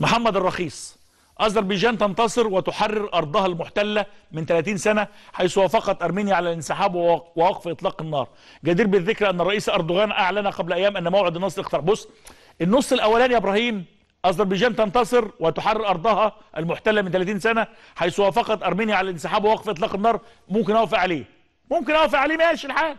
محمد الرخيص أذربيجان تنتصر وتحرر أرضها المحتلة من 30 سنة حيث وافقت أرمينيا على الانسحاب ووقف إطلاق النار جدير بالذكر أن الرئيس أردوغان أعلن قبل أيام أن موعد النصر اقترب بص النص الأولاني يا إبراهيم أذربيجان تنتصر وتحرر أرضها المحتلة من 30 سنة حيث وافقت أرمينيا على الانسحاب ووقف إطلاق النار ممكن أوافق عليه ممكن أوافق عليه ماشي الحال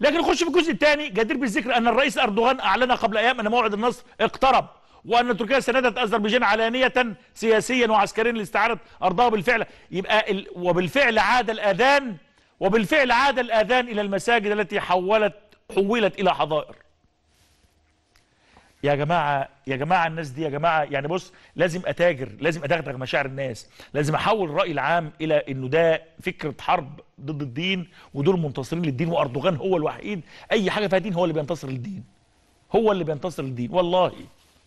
لكن نخش في الجزء الثاني جدير بالذكر أن الرئيس أردوغان أعلن قبل أيام أن موعد النصر اقترب وأن تركيا سندت أذربيجان علانية سياسيا وعسكريا لاستعادة أرضها بالفعل يبقى ال... وبالفعل عاد الأذان وبالفعل عاد الأذان إلى المساجد التي حولت حولت إلى حظائر يا جماعة يا جماعة الناس دي يا جماعة يعني بص لازم أتاجر لازم أدغدغ مشاعر الناس لازم أحول الرأي العام إلى إنه ده فكرة حرب ضد الدين ودول منتصرين للدين وأردوغان هو الوحيد أي حاجة فيها دين هو اللي بينتصر للدين هو اللي بينتصر للدين والله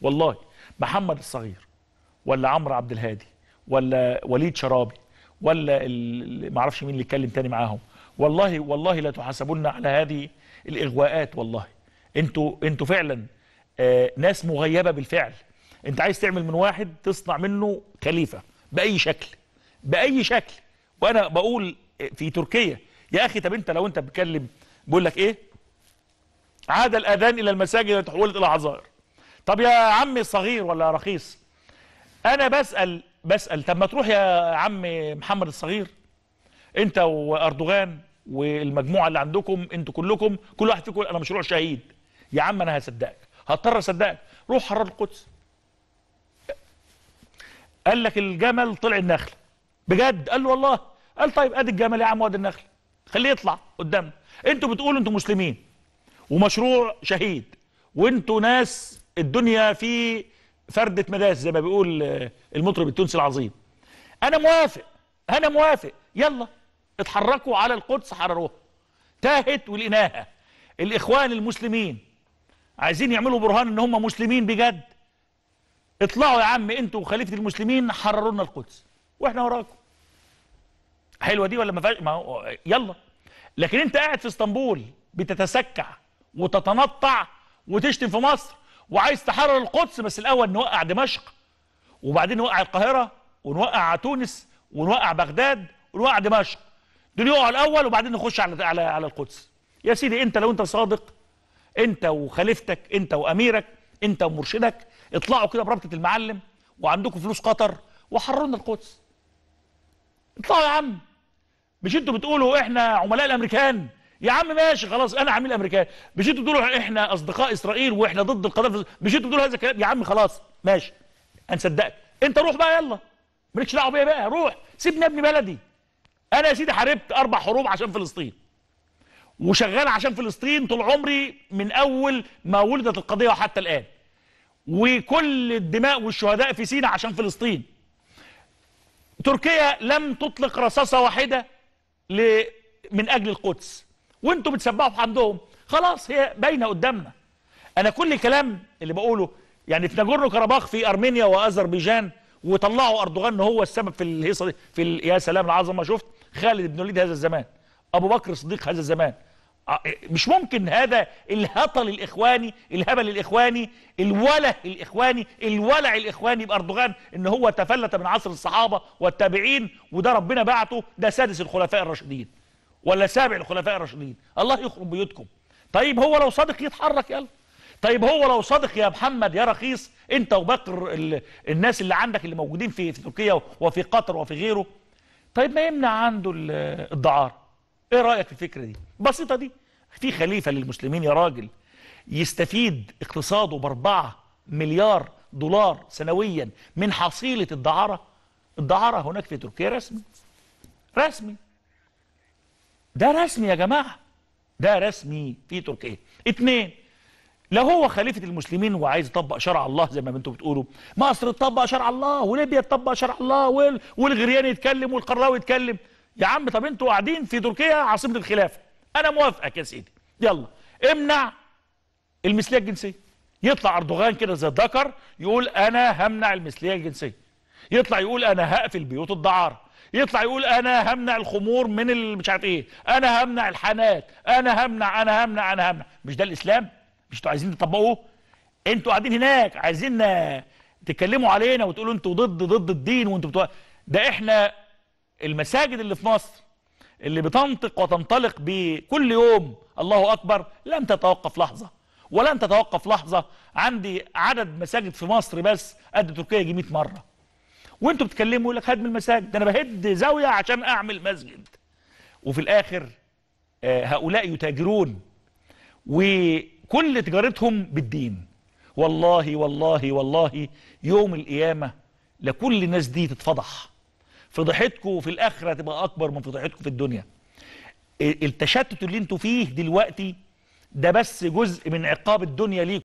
والله محمد الصغير ولا عمرو عبد الهادي ولا وليد شرابي ولا ما اعرفش مين اللي اتكلم تاني معاهم والله والله لا تحاسبون على هذه الاغواءات والله انتوا انتوا فعلا آه ناس مغيبه بالفعل انت عايز تعمل من واحد تصنع منه خليفه باي شكل باي شكل وانا بقول آه، في تركيا يا اخي طب انت لو انت بتكلم بيقول لك ايه عاد الاذان الى المساجد وتحولت الى عزائر طب يا عمي صغير ولا رخيص انا بسال بسال طب ما تروح يا عم محمد الصغير انت واردوغان والمجموعه اللي عندكم انتوا كلكم كل واحد فيكم انا مشروع شهيد يا عم انا هصدقك هضطر اصدقك روح حرر القدس قال لك الجمل طلع النخل بجد قال له والله قال طيب ادي الجمل يا عم وادي النخل خليه يطلع قدامنا انتوا بتقولوا انتوا مسلمين ومشروع شهيد وانتوا ناس الدنيا في فردة مداس زي ما بيقول آه، المطرب التونسي العظيم انا موافق انا موافق يلا اتحركوا على القدس حرروها تاهت ولقيناها الاخوان المسلمين عايزين يعملوا برهان ان هم مسلمين بجد اطلعوا يا عم انتوا وخليفه المسلمين حرروا لنا القدس واحنا وراكم حلوه دي ولا ما فيهاش ما هو يلا لكن انت قاعد في اسطنبول بتتسكع وتتنطع وتشتم في مصر وعايز تحرر القدس بس الأول نوقع دمشق وبعدين نوقع القاهرة ونوقع تونس ونوقع بغداد ونوقع دمشق دول يقعوا الأول وبعدين نخش على على على القدس يا سيدي أنت لو أنت صادق أنت وخليفتك أنت وأميرك أنت ومرشدك اطلعوا كده بربطة المعلم وعندكم فلوس قطر وحرروا لنا القدس اطلعوا يا عم مش انتوا بتقولوا احنا عملاء الامريكان يا عم ماشي خلاص انا عميل امريكان مشيت تقولوا احنا اصدقاء اسرائيل واحنا ضد القذافي مشيت تقولوا هذا الكلام يا عم خلاص ماشي هنصدقك انت روح بقى يلا مالكش دعوه بيا بقى روح سيبني ابني بلدي انا يا سيدي حاربت اربع حروب عشان فلسطين وشغال عشان فلسطين طول عمري من اول ما ولدت القضيه وحتى الان وكل الدماء والشهداء في سينا عشان فلسطين تركيا لم تطلق رصاصه واحده ل... من اجل القدس وانتم بتسبحوا في حمدهم خلاص هي باينه قدامنا انا كل الكلام اللي بقوله يعني في ناجورنو كرباخ في ارمينيا واذربيجان وطلعوا اردوغان هو السبب في الهيصه دي في ال... يا سلام العظمه شفت خالد بن الوليد هذا الزمان ابو بكر الصديق هذا الزمان آه، آه، مش ممكن هذا الهطل الاخواني الهبل الاخواني الوله الاخواني الولع الاخواني باردوغان ان هو تفلت من عصر الصحابه والتابعين وده ربنا بعته ده سادس الخلفاء الراشدين ولا سابع الخلفاء الراشدين الله يخرب بيوتكم طيب هو لو صادق يتحرك يلا طيب هو لو صادق يا محمد يا رخيص انت وبكر الناس اللي عندك اللي موجودين في, في تركيا وفي قطر وفي غيره طيب ما يمنع عنده الدعاره ايه رايك في الفكره دي بسيطه دي في خليفه للمسلمين يا راجل يستفيد اقتصاده ب 4 مليار دولار سنويا من حصيله الدعاره الدعاره هناك في تركيا رسمي رسمي ده رسمي يا جماعة ده رسمي في تركيا اثنين لو هو خليفة المسلمين وعايز يطبق شرع الله زي ما انتم بتقولوا مصر تطبق شرع الله وليبيا تطبق شرع الله والغريان يتكلم والقراوي يتكلم يا عم طب انتوا قاعدين في تركيا عاصمة الخلافة انا موافقك يا سيدي يلا امنع المثلية الجنسية يطلع اردوغان كده زي الذكر يقول انا همنع المثلية الجنسية يطلع يقول انا هقفل بيوت الدعارة يطلع يقول انا همنع الخمور من مش عارف ايه انا همنع الحانات انا همنع انا همنع انا همنع مش ده الاسلام مش انتوا عايزين تطبقوه انتوا قاعدين هناك عايزين تتكلموا علينا وتقولوا انتوا ضد ضد الدين وانتوا بتوع ده احنا المساجد اللي في مصر اللي بتنطق وتنطلق بكل يوم الله اكبر لن تتوقف لحظه ولن تتوقف لحظه عندي عدد مساجد في مصر بس قد تركيا يجي 100 مره وانتوا بتكلموا يقول لك هدم المساجد ده انا بهد زاويه عشان اعمل مسجد وفي الاخر آه، هؤلاء يتاجرون وكل تجارتهم بالدين والله والله والله يوم القيامه لكل الناس دي تتفضح فضحتكم في الاخره تبقى اكبر من فضحتكم في الدنيا التشتت اللي انتوا فيه دلوقتي ده بس جزء من عقاب الدنيا ليكم